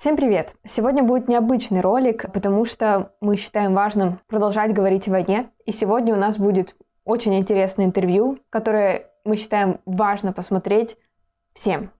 Всем привет! Сегодня будет необычный ролик, потому что мы считаем важным продолжать говорить о войне. И сегодня у нас будет очень интересное интервью, которое мы считаем важно посмотреть всем.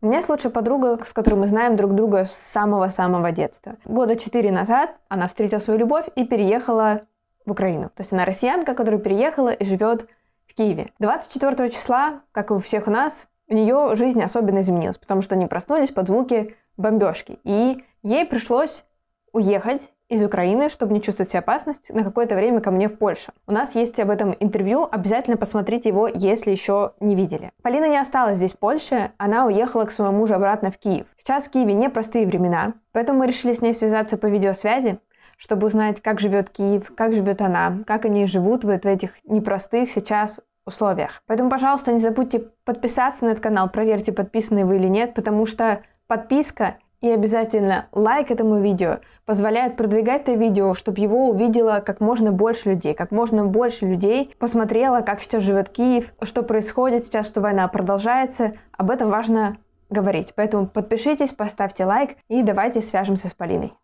У меня есть лучшая подруга, с которой мы знаем друг друга с самого-самого детства. Года четыре назад она встретила свою любовь и переехала в Украину. То есть она россиянка, которая переехала и живет в Киеве. 24 числа, как и у всех у нас, ее жизнь особенно изменилась, потому что они проснулись под звуки бомбежки. И ей пришлось уехать из Украины, чтобы не чувствовать себя опасность, на какое-то время ко мне в Польшу. У нас есть об этом интервью, обязательно посмотрите его, если еще не видели. Полина не осталась здесь в Польше, она уехала к своему мужу обратно в Киев. Сейчас в Киеве непростые времена, поэтому мы решили с ней связаться по видеосвязи, чтобы узнать, как живет Киев, как живет она, как они живут в этих непростых сейчас условиях. Поэтому, пожалуйста, не забудьте подписаться на этот канал, проверьте, подписаны вы или нет, потому что подписка и обязательно лайк этому видео позволяют продвигать это видео, чтобы его увидело как можно больше людей, как можно больше людей посмотрело, как сейчас живет Киев, что происходит сейчас, что война продолжается. Об этом важно говорить. Поэтому подпишитесь, поставьте лайк и давайте свяжемся с Полиной.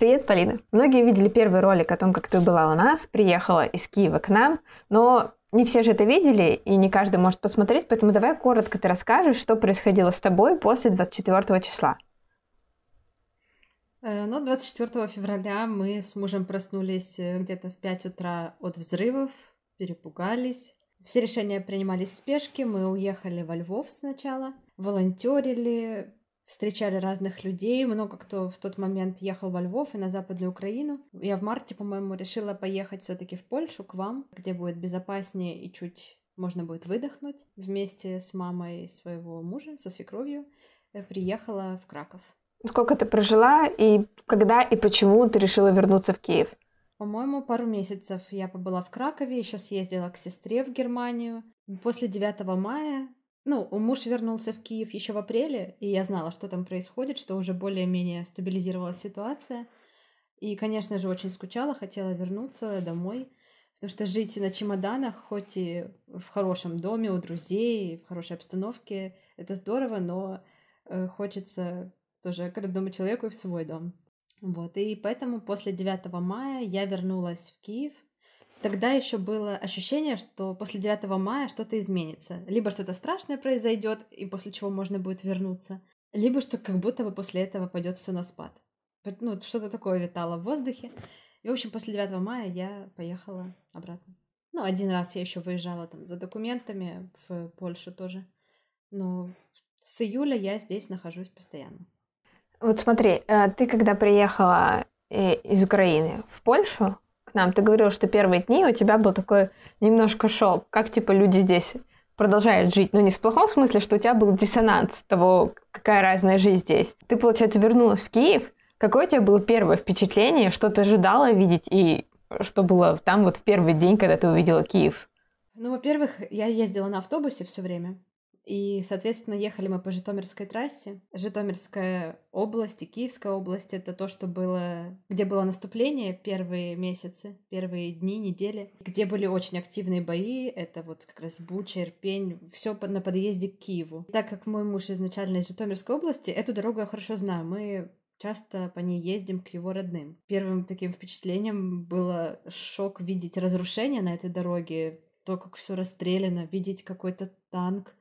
Привет, Полина! Многие видели первый ролик о том, как ты была у нас, приехала из Киева к нам, но не все же это видели, и не каждый может посмотреть, поэтому давай коротко ты расскажешь, что происходило с тобой после 24 числа. Э, ну, 24 февраля мы с мужем проснулись э, где-то в 5 утра от взрывов, перепугались. Все решения принимались в спешке, мы уехали во Львов сначала, волонтерили, встречали разных людей. Много кто в тот момент ехал во Львов и на Западную Украину. Я в марте, по-моему, решила поехать все-таки в Польшу к вам, где будет безопаснее и чуть можно будет выдохнуть вместе с мамой своего мужа, со свекровью. Э, приехала в Краков. Сколько ты прожила и когда и почему ты решила вернуться в Киев? По-моему, пару месяцев я побыла в Кракове, еще съездила к сестре в Германию. После 9 мая ну, муж вернулся в Киев еще в апреле, и я знала, что там происходит, что уже более-менее стабилизировалась ситуация. И, конечно же, очень скучала, хотела вернуться домой. Потому что жить на чемоданах, хоть и в хорошем доме, у друзей, в хорошей обстановке, это здорово, но э, хочется тоже к родному человеку и в свой дом. Вот, и поэтому после 9 мая я вернулась в Киев – Тогда еще было ощущение, что после 9 мая что-то изменится. Либо что-то страшное произойдет, и после чего можно будет вернуться. Либо что как будто бы после этого пойдет все на спад. Ну, что-то такое витало в воздухе. И, в общем, после 9 мая я поехала обратно. Ну, один раз я еще выезжала там за документами в Польшу тоже. Но с июля я здесь нахожусь постоянно. Вот смотри, э, ты когда приехала э, из Украины в Польшу, к нам. Ты говорил, что первые дни у тебя был такой немножко шок, как типа люди здесь продолжают жить, но ну, не в плохом смысле, что у тебя был диссонанс того, какая разная жизнь здесь. Ты, получается, вернулась в Киев. Какое у тебя было первое впечатление, что ты ожидала видеть и что было там вот в первый день, когда ты увидела Киев? Ну, во-первых, я ездила на автобусе все время. И, соответственно, ехали мы по Житомирской трассе. Житомирская область и Киевская область — это то, что было... Где было наступление первые месяцы, первые дни, недели. Где были очень активные бои. Это вот как раз Буча, Ирпень. все на подъезде к Киеву. И так как мой муж изначально из Житомирской области, эту дорогу я хорошо знаю. Мы часто по ней ездим к его родным. Первым таким впечатлением было шок видеть разрушение на этой дороге, то, как все расстреляно, видеть какой-то танк,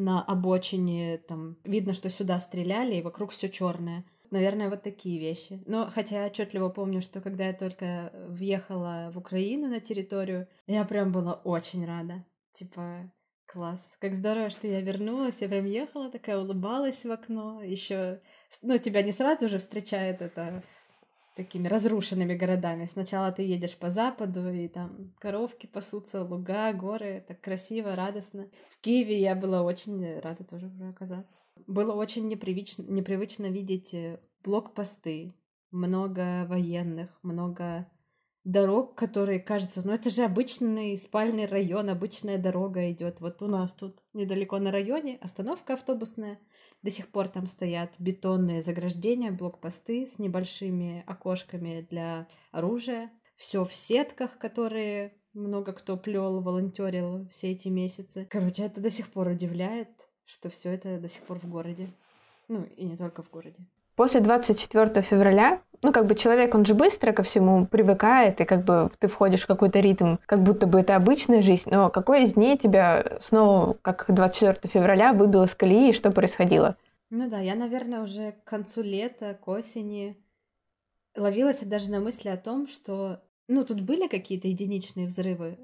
на обочине, там видно, что сюда стреляли, и вокруг все черное. Наверное, вот такие вещи. Но хотя я отчетливо помню, что когда я только въехала в Украину на территорию, я прям была очень рада. Типа, класс, как здорово, что я вернулась, я прям ехала такая, улыбалась в окно, еще, ну, тебя не сразу же встречает это такими разрушенными городами. Сначала ты едешь по западу, и там коровки пасутся, луга, горы, так красиво, радостно. В Киеве я была очень рада тоже уже оказаться. Было очень непривычно, непривычно видеть э, блокпосты, много военных, много дорог, которые кажется, ну это же обычный спальный район, обычная дорога идет. Вот у нас тут недалеко на районе остановка автобусная, до сих пор там стоят бетонные заграждения, блокпосты с небольшими окошками для оружия. Все в сетках, которые много кто плел, волонтерил все эти месяцы. Короче, это до сих пор удивляет, что все это до сих пор в городе. Ну, и не только в городе. После 24 февраля ну, как бы человек, он же быстро ко всему привыкает, и как бы ты входишь в какой-то ритм, как будто бы это обычная жизнь, но какой из дней тебя снова, как 24 февраля, выбило с колеи, и что происходило? Ну да, я, наверное, уже к концу лета, к осени ловилась даже на мысли о том, что, ну, тут были какие-то единичные взрывы,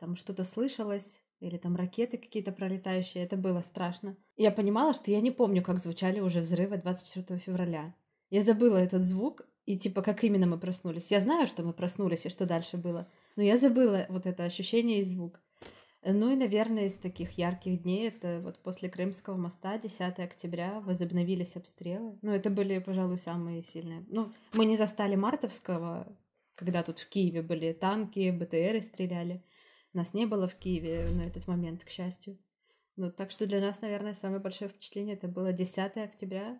там что-то слышалось, или там ракеты какие-то пролетающие. Это было страшно. Я понимала, что я не помню, как звучали уже взрывы 24 февраля. Я забыла этот звук и типа как именно мы проснулись. Я знаю, что мы проснулись и что дальше было, но я забыла вот это ощущение и звук. Ну и, наверное, из таких ярких дней это вот после Крымского моста 10 октября возобновились обстрелы. Ну, это были, пожалуй, самые сильные. Ну, мы не застали Мартовского, когда тут в Киеве были танки, БТРы стреляли. Нас не было в Киеве на этот момент, к счастью. Ну, так что для нас, наверное, самое большое впечатление это было 10 октября,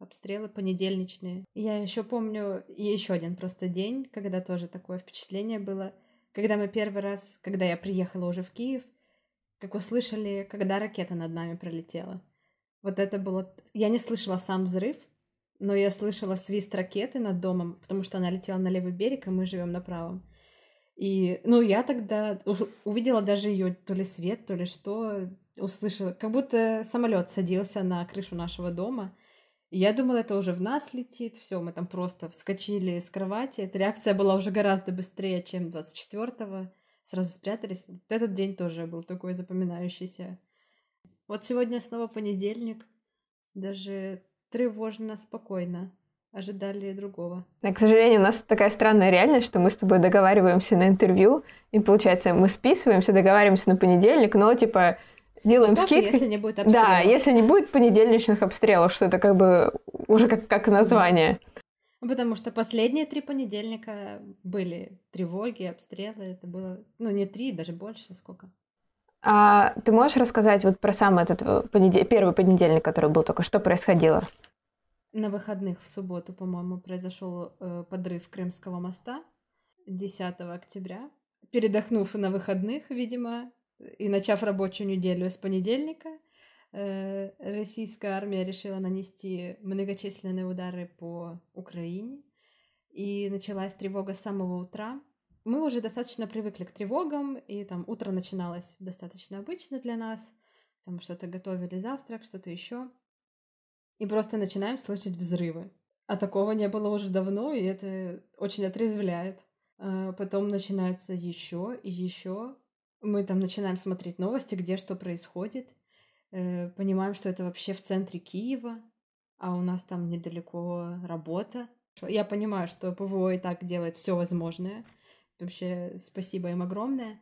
обстрелы понедельничные. Я еще помню еще один просто день, когда тоже такое впечатление было, когда мы первый раз, когда я приехала уже в Киев, как услышали, когда ракета над нами пролетела. Вот это было... Я не слышала сам взрыв, но я слышала свист ракеты над домом, потому что она летела на левый берег, а мы живем на правом. И, ну, я тогда увидела даже ее то ли свет, то ли что, услышала, как будто самолет садился на крышу нашего дома. я думала, это уже в нас летит, все, мы там просто вскочили с кровати. Эта реакция была уже гораздо быстрее, чем 24-го. Сразу спрятались. Вот этот день тоже был такой запоминающийся. Вот сегодня снова понедельник. Даже тревожно, спокойно ожидали другого. Да, к сожалению, у нас такая странная реальность, что мы с тобой договариваемся на интервью, и получается, мы списываемся, договариваемся на понедельник, но типа делаем Даже скидки. Если не будет обстрелов. Да, если не будет понедельничных обстрелов, что это как бы уже как, как название. Ну, потому что последние три понедельника были тревоги, обстрелы. Это было, ну, не три, даже больше, сколько. А ты можешь рассказать вот про сам этот э, понедель первый понедельник, который был только, что происходило? на выходных в субботу, по-моему, произошел э, подрыв Крымского моста 10 октября. Передохнув на выходных, видимо, и начав рабочую неделю с понедельника, э, российская армия решила нанести многочисленные удары по Украине. И началась тревога с самого утра. Мы уже достаточно привыкли к тревогам, и там утро начиналось достаточно обычно для нас. Там что-то готовили завтрак, что-то еще и просто начинаем слышать взрывы. А такого не было уже давно, и это очень отрезвляет. А потом начинается еще и еще. Мы там начинаем смотреть новости, где что происходит. Э, понимаем, что это вообще в центре Киева, а у нас там недалеко работа. Я понимаю, что ПВО и так делает все возможное. Вообще спасибо им огромное.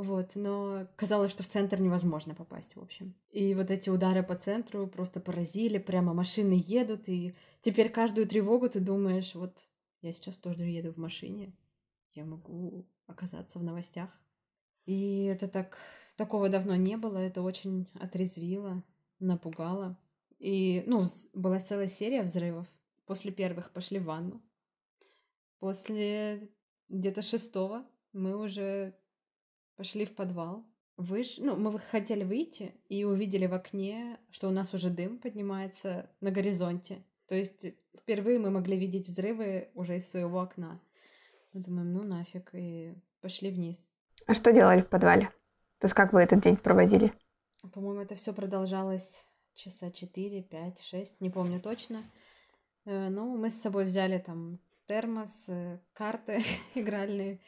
Вот, но казалось, что в центр невозможно попасть, в общем. И вот эти удары по центру просто поразили, прямо машины едут, и теперь каждую тревогу ты думаешь, вот я сейчас тоже еду в машине, я могу оказаться в новостях. И это так, такого давно не было, это очень отрезвило, напугало. И, ну, была целая серия взрывов. После первых пошли в ванну. После где-то шестого мы уже пошли в подвал. Выш... Ну, мы хотели выйти и увидели в окне, что у нас уже дым поднимается на горизонте. То есть э, впервые мы могли видеть взрывы уже из своего окна. Мы думаем, ну нафиг, и пошли вниз. А что делали в подвале? То есть как вы этот день проводили? По-моему, это все продолжалось часа 4, 5, 6, не помню точно. Э, ну, мы с собой взяли там термос, э, карты игральные,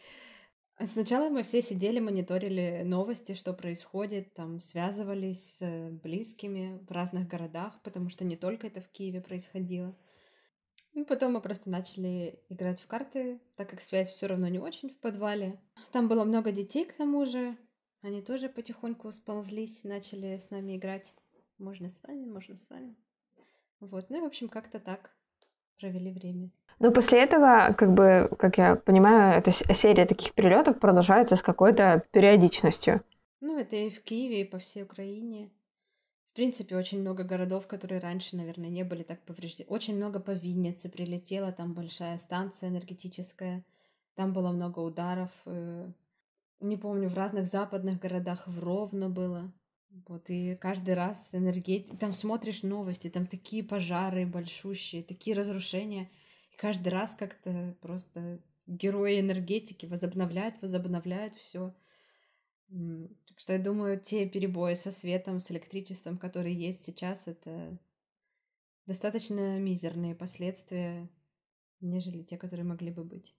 Сначала мы все сидели, мониторили новости, что происходит, там связывались с э, близкими в разных городах, потому что не только это в Киеве происходило. И ну, потом мы просто начали играть в карты, так как связь все равно не очень в подвале. Там было много детей, к тому же. Они тоже потихоньку сползлись, начали с нами играть. Можно с вами, можно с вами. Вот, ну и в общем как-то так провели время. Ну, после этого, как бы, как я понимаю, эта серия таких перелетов продолжается с какой-то периодичностью. Ну, это и в Киеве, и по всей Украине. В принципе, очень много городов, которые раньше, наверное, не были так повреждены. Очень много по Виннице прилетело, там большая станция энергетическая, там было много ударов. Э, не помню, в разных западных городах в Ровно было. Вот, и каждый раз энергетика... Там смотришь новости, там такие пожары большущие, такие разрушения. И каждый раз как-то просто герои энергетики возобновляют, возобновляют все. Так что я думаю, те перебои со светом, с электричеством, которые есть сейчас, это достаточно мизерные последствия, нежели те, которые могли бы быть.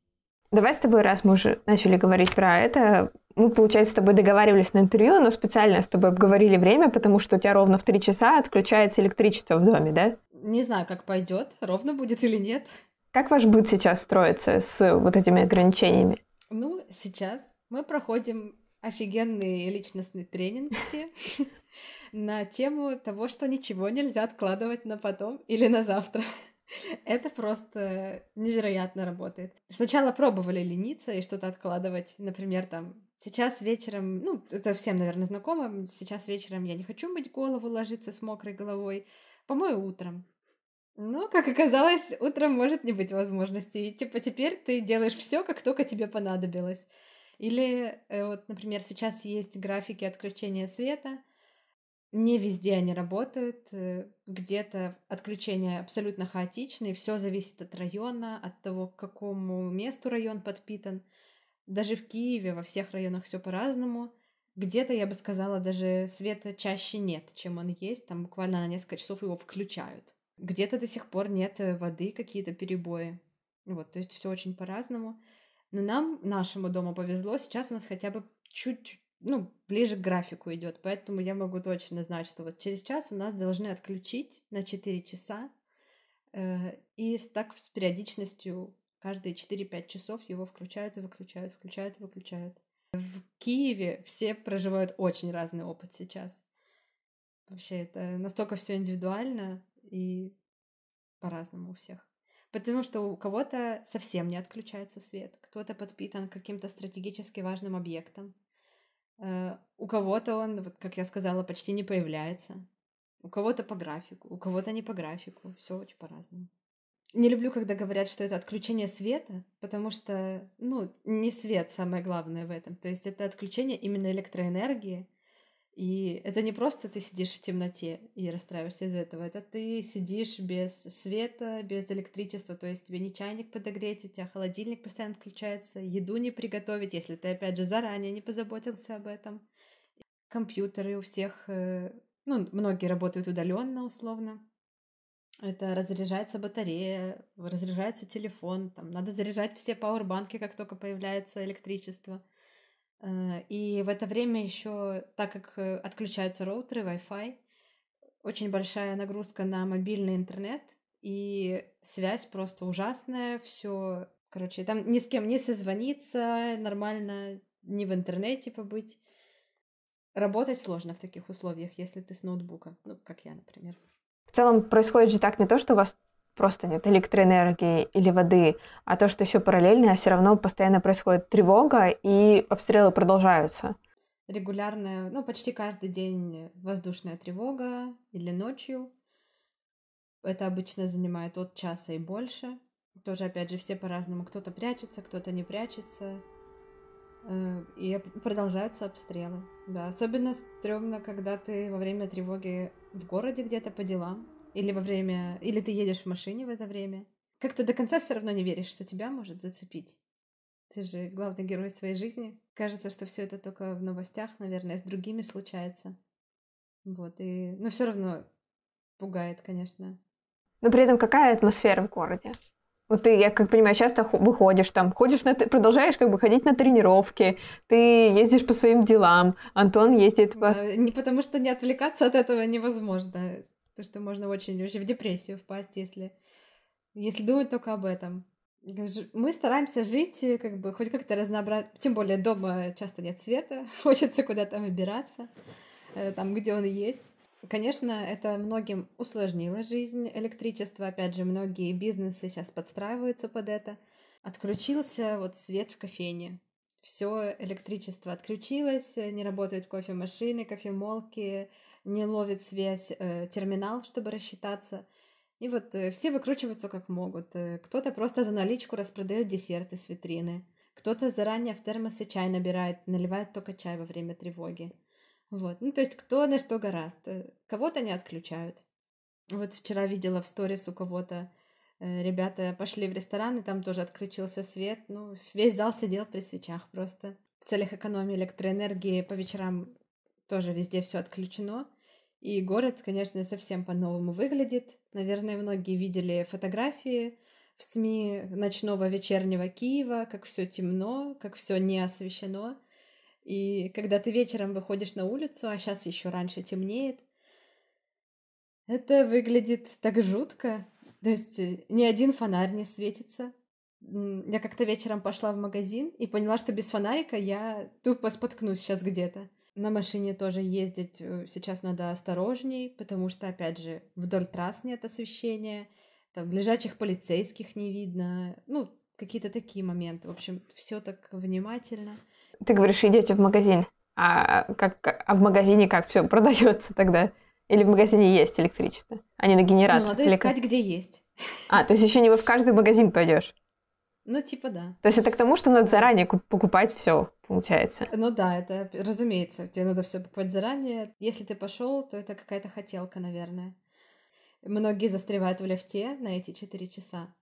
Давай с тобой, раз мы уже начали говорить про это, мы, получается, с тобой договаривались на интервью, но специально с тобой обговорили время, потому что у тебя ровно в три часа отключается электричество в доме, да? Не знаю, как пойдет, ровно будет или нет. Как ваш быт сейчас строится с вот этими ограничениями? Ну, сейчас мы проходим офигенный личностный тренинг все на тему того, что ничего нельзя откладывать на потом или на завтра. Это просто невероятно работает. Сначала пробовали лениться и что-то откладывать. Например, там, сейчас вечером, ну, это всем, наверное, знакомо, сейчас вечером я не хочу мыть голову, ложиться с мокрой головой, помою утром. Но, как оказалось, утром может не быть возможности. И типа теперь ты делаешь все, как только тебе понадобилось. Или э, вот, например, сейчас есть графики отключения света — не везде они работают, э, где-то отключение абсолютно хаотичное, все зависит от района, от того, к какому месту район подпитан. Даже в Киеве во всех районах все по-разному. Где-то, я бы сказала, даже света чаще нет, чем он есть, там буквально на несколько часов его включают. Где-то до сих пор нет э, воды, какие-то перебои. Вот, то есть все очень по-разному. Но нам, нашему дому повезло, сейчас у нас хотя бы чуть ну, ближе к графику идет, поэтому я могу точно знать, что вот через час у нас должны отключить на 4 часа, э, и так с периодичностью каждые 4-5 часов его включают и выключают, включают и выключают. В Киеве все проживают очень разный опыт сейчас. Вообще это настолько все индивидуально и по-разному у всех. Потому что у кого-то совсем не отключается свет, кто-то подпитан каким-то стратегически важным объектом, Э, у кого-то он, вот как я сказала, почти не появляется. У кого-то по графику, у кого-то не по графику. Все очень по-разному. Не люблю, когда говорят, что это отключение света, потому что, ну, не свет самое главное в этом. То есть это отключение именно электроэнергии и это не просто ты сидишь в темноте и расстраиваешься из-за этого, это ты сидишь без света, без электричества, то есть тебе не чайник подогреть, у тебя холодильник постоянно включается, еду не приготовить, если ты, опять же, заранее не позаботился об этом. Компьютеры у всех, э, ну, многие работают удаленно, условно. Это разряжается батарея, разряжается телефон, там надо заряжать все пауэрбанки, как только появляется электричество — Э, и в это время еще, так как э, отключаются роутеры, Wi-Fi, очень большая нагрузка на мобильный интернет, и связь просто ужасная, все, короче, там ни с кем не созвониться, нормально не в интернете побыть. Работать сложно в таких условиях, если ты с ноутбука, ну, как я, например. В целом происходит же так не то, что у вас просто нет электроэнергии или воды, а то, что еще параллельно, все равно постоянно происходит тревога, и обстрелы продолжаются. Регулярная, ну, почти каждый день воздушная тревога или ночью. Это обычно занимает от часа и больше. Тоже, опять же, все по-разному. Кто-то прячется, кто-то не прячется. Э, и продолжаются обстрелы. Да, особенно стрёмно, когда ты во время тревоги в городе где-то по делам, или во время... Или ты едешь в машине в это время. Как ты до конца все равно не веришь, что тебя может зацепить. Ты же главный герой своей жизни. Кажется, что все это только в новостях, наверное, с другими случается. Вот, и... Но ну, все равно пугает, конечно. Но при этом какая атмосфера в городе? Вот ты, я как понимаю, часто выходишь там, ходишь на, продолжаешь как бы ходить на тренировки, ты ездишь по своим делам, Антон ездит по... Не потому что не отвлекаться от этого невозможно. То, что можно очень, очень в депрессию впасть, если, если думать только об этом. Мы стараемся жить э, как бы хоть как-то разнообразно, тем более дома часто нет света, хочется куда-то выбираться, э, там, где он есть. Конечно, это многим усложнило жизнь электричество. Опять же, многие бизнесы сейчас подстраиваются под это. Отключился вот свет в кофейне. Все электричество отключилось, э, не работают кофемашины, кофемолки, не ловит связь э, терминал, чтобы рассчитаться. И вот э, все выкручиваются как могут. Э, кто-то просто за наличку распродает десерты с витрины. Кто-то заранее в термосы чай набирает, наливает только чай во время тревоги. Вот. Ну, то есть кто на что гораст. Э, кого-то не отключают. Вот вчера видела в сторис у кого-то, э, ребята пошли в ресторан, и там тоже отключился свет. Ну, весь зал сидел при свечах просто. В целях экономии электроэнергии по вечерам тоже везде все отключено. И город, конечно, совсем по-новому выглядит. Наверное, многие видели фотографии в СМИ ночного вечернего Киева, как все темно, как все не освещено. И когда ты вечером выходишь на улицу, а сейчас еще раньше темнеет, это выглядит так жутко. То есть э, ни один фонарь не светится. Я как-то вечером пошла в магазин и поняла, что без фонарика я тупо споткнусь сейчас где-то. На машине тоже ездить э, сейчас надо осторожней, потому что, опять же, вдоль трасс нет освещения, там лежачих полицейских не видно, ну, какие-то такие моменты. В общем, все так внимательно. Ты говоришь, идете в магазин. А, а как, а в магазине как все продается тогда? Или в магазине есть электричество, а не на генератор? Ну, надо искать, Или... где есть. А, то есть еще не вы в каждый магазин пойдешь. Ну, типа, да. То есть это к тому, что надо заранее покупать все, получается. Ну да, это разумеется, тебе надо все покупать заранее. Если ты пошел, то это какая-то хотелка, наверное. Многие застревают в лифте на эти четыре часа.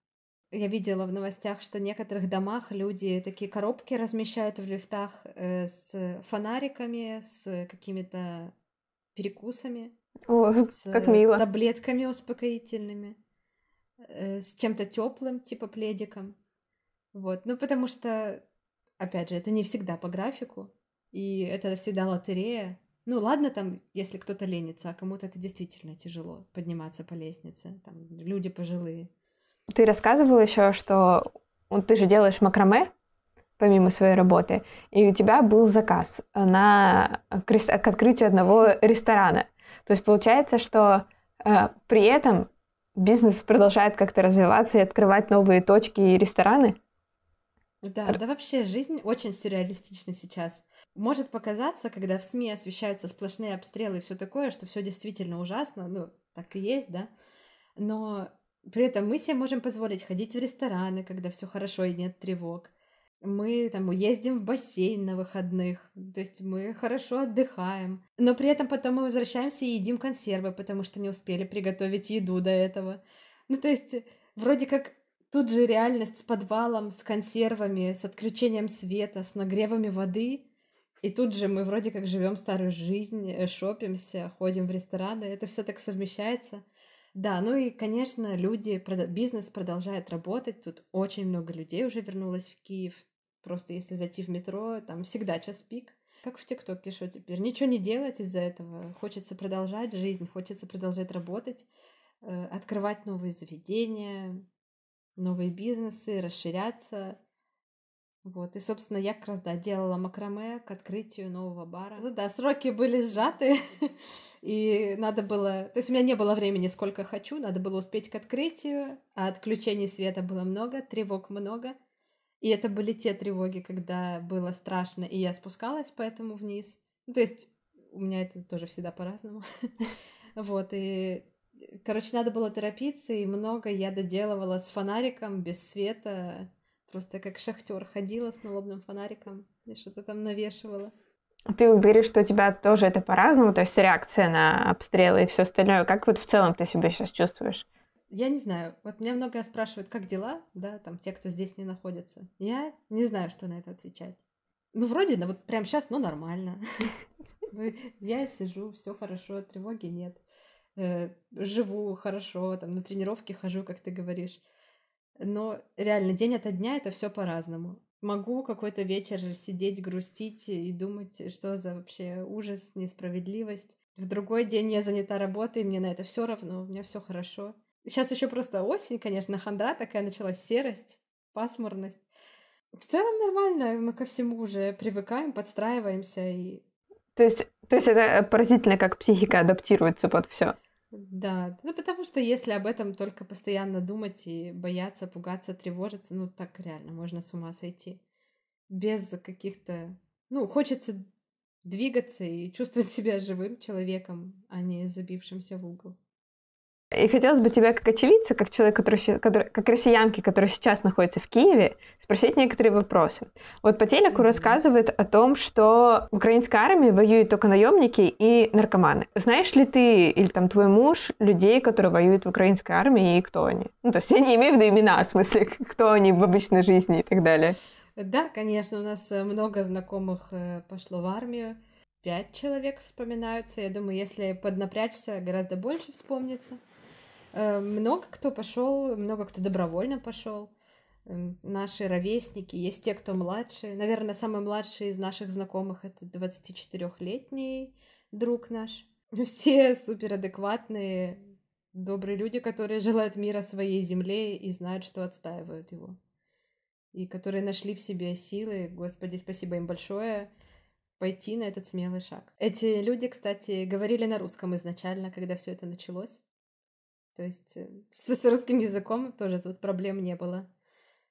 Я видела в новостях, что в некоторых домах люди такие коробки размещают в лифтах э, с фонариками, с какими-то перекусами. О, с как мило. таблетками успокоительными, э, с чем-то теплым, типа пледиком. Вот, ну потому что, опять же, это не всегда по графику, и это всегда лотерея. Ну ладно там, если кто-то ленится, а кому-то это действительно тяжело подниматься по лестнице, там люди пожилые. Ты рассказывала еще, что вот, ты же делаешь макраме, помимо своей работы, и у тебя был заказ на, к открытию одного ресторана. То есть получается, что э, при этом бизнес продолжает как-то развиваться и открывать новые точки и рестораны? Да, да вообще жизнь очень сюрреалистична сейчас. Может показаться, когда в СМИ освещаются сплошные обстрелы и все такое, что все действительно ужасно, ну, так и есть, да. Но при этом мы себе можем позволить ходить в рестораны, когда все хорошо и нет тревог. Мы там ездим в бассейн на выходных, то есть мы хорошо отдыхаем. Но при этом потом мы возвращаемся и едим консервы, потому что не успели приготовить еду до этого. Ну, то есть вроде как Тут же реальность с подвалом, с консервами, с отключением света, с нагревами воды. И тут же мы вроде как живем старую жизнь, э, шопимся, ходим в рестораны. Это все так совмещается. Да, ну и, конечно, люди, бизнес продолжает работать. Тут очень много людей уже вернулось в Киев. Просто если зайти в метро, там всегда час пик. Как в ТикТоке, что теперь? Ничего не делать из-за этого. Хочется продолжать жизнь, хочется продолжать работать, э, открывать новые заведения, новые бизнесы, расширяться. Вот. И, собственно, я как раз, да, делала макраме к открытию нового бара. Ну да, сроки были сжаты, и надо было... То есть у меня не было времени, сколько хочу, надо было успеть к открытию, а отключений света было много, тревог много. И это были те тревоги, когда было страшно, и я спускалась поэтому вниз. Ну, то есть у меня это тоже всегда по-разному. Вот, и короче, надо было торопиться, и много я доделывала с фонариком, без света. Просто как шахтер ходила с налобным фонариком и что-то там навешивала. Ты говоришь, что у тебя тоже это по-разному, то есть реакция на обстрелы и все остальное. Как вот в целом ты себя сейчас чувствуешь? Я не знаю. Вот меня много спрашивают, как дела, да, там те, кто здесь не находится. Я не знаю, что на это отвечать. Ну, вроде, да, ну, вот прямо сейчас, ну, нормально. Ну, я сижу, все хорошо, тревоги нет. Э, живу хорошо, там на тренировке хожу, как ты говоришь. Но реально день ото дня это все по-разному. Могу какой-то вечер сидеть, грустить и думать, что за вообще ужас, несправедливость. В другой день я занята работой, мне на это все равно, у меня все хорошо. Сейчас еще просто осень, конечно, хандра такая началась, серость, пасмурность. В целом нормально, мы ко всему уже привыкаем, подстраиваемся и... То есть, то есть это э, поразительно, как психика адаптируется под все. Да, ну потому что если об этом только постоянно думать и бояться, пугаться, тревожиться, ну так реально можно с ума сойти. Без каких-то... Ну, хочется двигаться и чувствовать себя живым человеком, а не забившимся в угол. И хотелось бы тебя, как очевидца, как человек, который, который, как россиянки, которая сейчас находится в Киеве, спросить некоторые вопросы. Вот по телеку рассказывают о том, что в украинской армии воюют только наемники и наркоманы. Знаешь ли ты или там твой муж людей, которые воюют в украинской армии, и кто они? Ну, то есть я не имею в виду имена, в смысле, кто они в обычной жизни и так далее. Да, конечно, у нас э, много знакомых э, пошло в армию пять человек вспоминаются. Я думаю, если поднапрячься, гораздо больше вспомнится. Э, много кто пошел, много кто добровольно пошел. Э, наши ровесники, есть те, кто младше. Наверное, самый младший из наших знакомых это 24-летний друг наш. Все суперадекватные, добрые люди, которые желают мира своей земле и знают, что отстаивают его. И которые нашли в себе силы, Господи, спасибо им большое, пойти на этот смелый шаг. Эти люди, кстати, говорили на русском изначально, когда все это началось. То есть э, с, русским языком тоже тут проблем не было.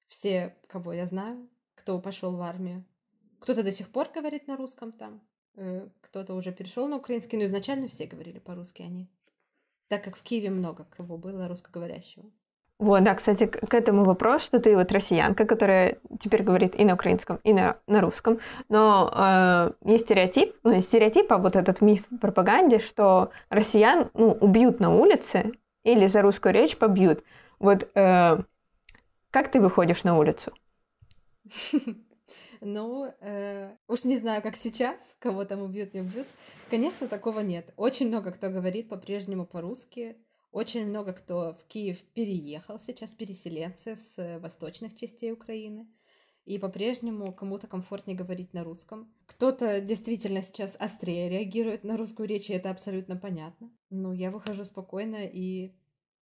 Все, кого я знаю, кто пошел в армию, кто-то до сих пор говорит на русском там, э, кто-то уже перешел на украинский, но изначально все говорили по-русски они, так как в Киеве много кого было русскоговорящего. Вот, да, кстати, к этому вопрос, что ты вот россиянка, которая теперь говорит и на украинском, и на, на русском, но э, есть стереотип, ну, есть стереотип, а вот этот миф в пропаганде, что россиян, ну, убьют на улице, или за русскую речь побьют. Вот э, как ты выходишь на улицу? Ну, э, уж не знаю, как сейчас, кого там убьют, не убьют. Конечно, такого нет. Очень много кто говорит по-прежнему по-русски. Очень много кто в Киев переехал сейчас, переселенцы с э, восточных частей Украины и по-прежнему кому-то комфортнее говорить на русском. Кто-то действительно сейчас острее реагирует на русскую речь, и это абсолютно понятно. Но я выхожу спокойно и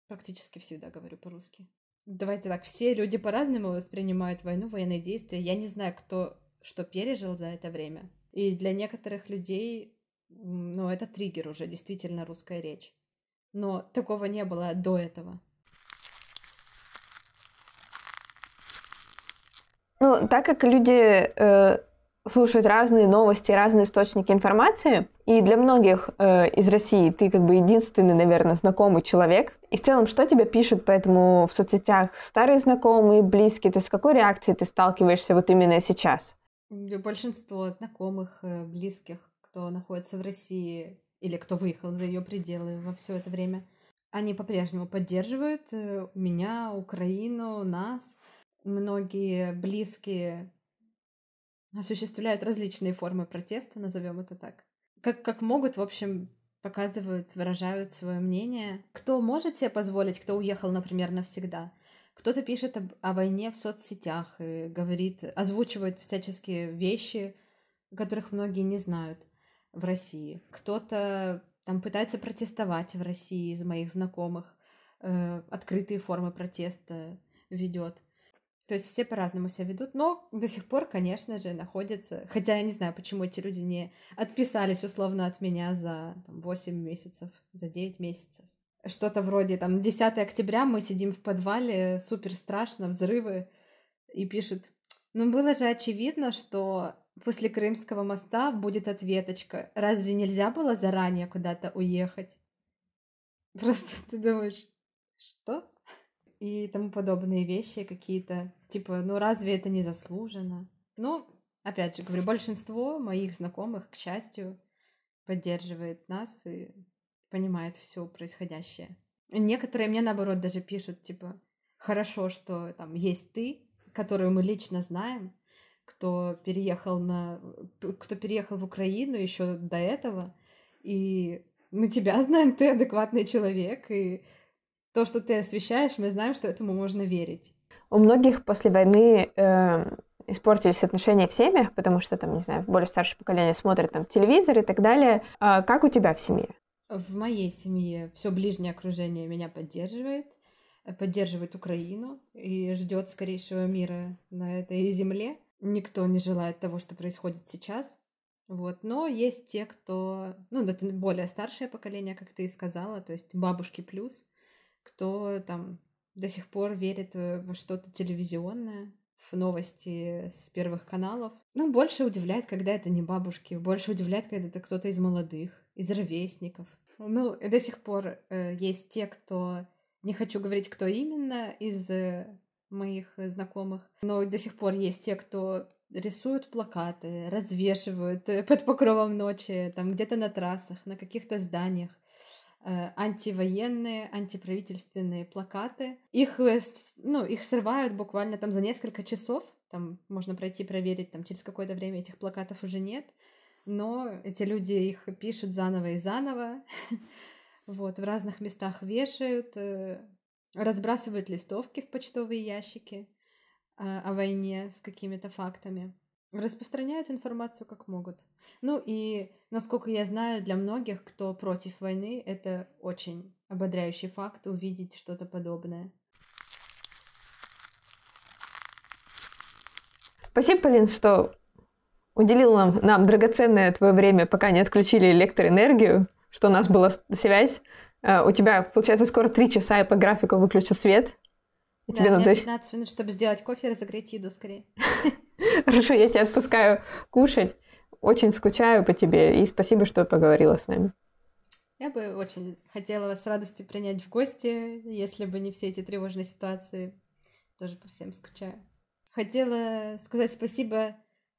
практически всегда говорю по-русски. Давайте так, все люди по-разному воспринимают войну, военные действия. Я не знаю, кто что пережил за это время. И для некоторых людей, ну, это триггер уже, действительно, русская речь. Но такого не было до этого. Ну, так как люди э, слушают разные новости, разные источники информации, и для многих э, из России ты как бы единственный, наверное, знакомый человек. И в целом, что тебя пишут поэтому в соцсетях старые знакомые, близкие? То есть с какой реакцией ты сталкиваешься вот именно сейчас? Большинство знакомых, э, близких, кто находится в России или кто выехал за ее пределы во все это время, они по-прежнему поддерживают э, меня, Украину, нас – многие близкие осуществляют различные формы протеста, назовем это так. Как, как могут, в общем, показывают, выражают свое мнение. Кто может себе позволить, кто уехал, например, навсегда. Кто-то пишет об, о войне в соцсетях и говорит, озвучивает всяческие вещи, которых многие не знают в России. Кто-то там пытается протестовать в России из моих знакомых, э, открытые формы протеста ведет. То есть все по-разному себя ведут, но до сих пор, конечно же, находятся... Хотя я не знаю, почему эти люди не отписались условно от меня за там, 8 месяцев, за 9 месяцев. Что-то вроде там 10 октября мы сидим в подвале, супер страшно, взрывы, и пишет, ну было же очевидно, что после Крымского моста будет ответочка. Разве нельзя было заранее куда-то уехать? Просто ты думаешь, что? и тому подобные вещи какие-то. Типа, ну разве это не заслужено Ну, опять же говорю, большинство моих знакомых, к счастью, поддерживает нас и понимает все происходящее. Некоторые мне, наоборот, даже пишут, типа, хорошо, что там есть ты, которую мы лично знаем, кто переехал на кто переехал в Украину еще до этого, и мы тебя знаем, ты адекватный человек, и то, что ты освещаешь, мы знаем, что этому можно верить. У многих после войны э, испортились отношения в семьях, потому что там, не знаю, более старшее поколение смотрит там телевизор и так далее. А как у тебя в семье? В моей семье все ближнее окружение меня поддерживает, поддерживает Украину и ждет скорейшего мира на этой земле. Никто не желает того, что происходит сейчас. Вот. Но есть те, кто... Ну, это более старшее поколение, как ты и сказала, то есть бабушки плюс — кто там до сих пор верит э, во что-то телевизионное, в новости с первых каналов. Ну, больше удивляет, когда это не бабушки, больше удивляет, когда это кто-то из молодых, из ровесников. Ну, до сих пор э, есть те, кто... Не хочу говорить, кто именно из э, моих знакомых, но до сих пор есть те, кто рисуют плакаты, развешивают э, под покровом ночи, там где-то на трассах, на каких-то зданиях. Э, антивоенные, антиправительственные плакаты. Их, э, ну, их срывают буквально там за несколько часов. Там можно пройти проверить, там через какое-то время этих плакатов уже нет. Но эти люди их пишут заново и заново. Вот, в разных местах вешают, э, разбрасывают листовки в почтовые ящики а, о войне с какими-то фактами распространяют информацию как могут. Ну и, насколько я знаю, для многих, кто против войны, это очень ободряющий факт увидеть что-то подобное. Спасибо, Полин, что уделил нам, нам драгоценное твое время, пока не отключили электроэнергию, что у нас была связь. Э, у тебя, получается, скоро три часа, и по графику выключат свет. И да, тебе надо 15 минут, чтобы сделать кофе и разогреть еду скорее. Хорошо, я тебя отпускаю кушать. Очень скучаю по тебе и спасибо, что поговорила с нами. Я бы очень хотела вас с радостью принять в гости, если бы не все эти тревожные ситуации. Тоже по всем скучаю. Хотела сказать спасибо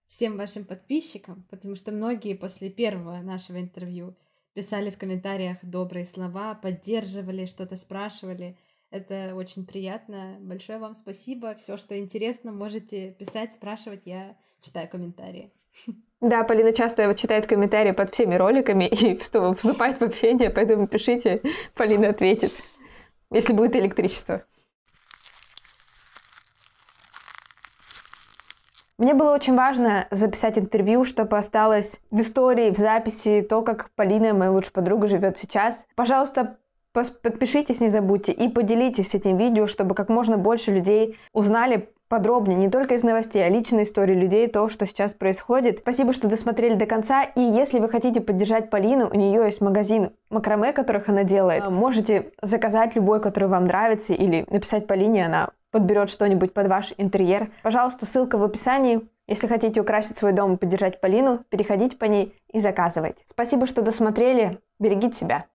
всем вашим подписчикам, потому что многие после первого нашего интервью писали в комментариях добрые слова, поддерживали, что-то спрашивали. Это очень приятно. Большое вам спасибо. Все, что интересно, можете писать, спрашивать. Я читаю комментарии. Да, Полина часто читает комментарии под всеми роликами и вступает в общение, поэтому пишите, Полина ответит, если будет электричество. Мне было очень важно записать интервью, чтобы осталось в истории, в записи то, как Полина, моя лучшая подруга, живет сейчас. Пожалуйста, Подпишитесь, не забудьте, и поделитесь этим видео, чтобы как можно больше людей узнали подробнее, не только из новостей, а личной истории людей, то, что сейчас происходит. Спасибо, что досмотрели до конца, и если вы хотите поддержать Полину, у нее есть магазин макраме, которых она делает, можете заказать любой, который вам нравится, или написать Полине, она подберет что-нибудь под ваш интерьер. Пожалуйста, ссылка в описании. Если хотите украсить свой дом и поддержать Полину, переходите по ней и заказывайте. Спасибо, что досмотрели. Берегите себя.